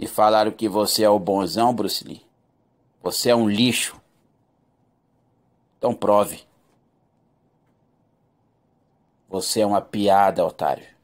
e falaram que você é o bonzão, Bruce Lee. Você é um lixo. Então prove. Você é uma piada, otário.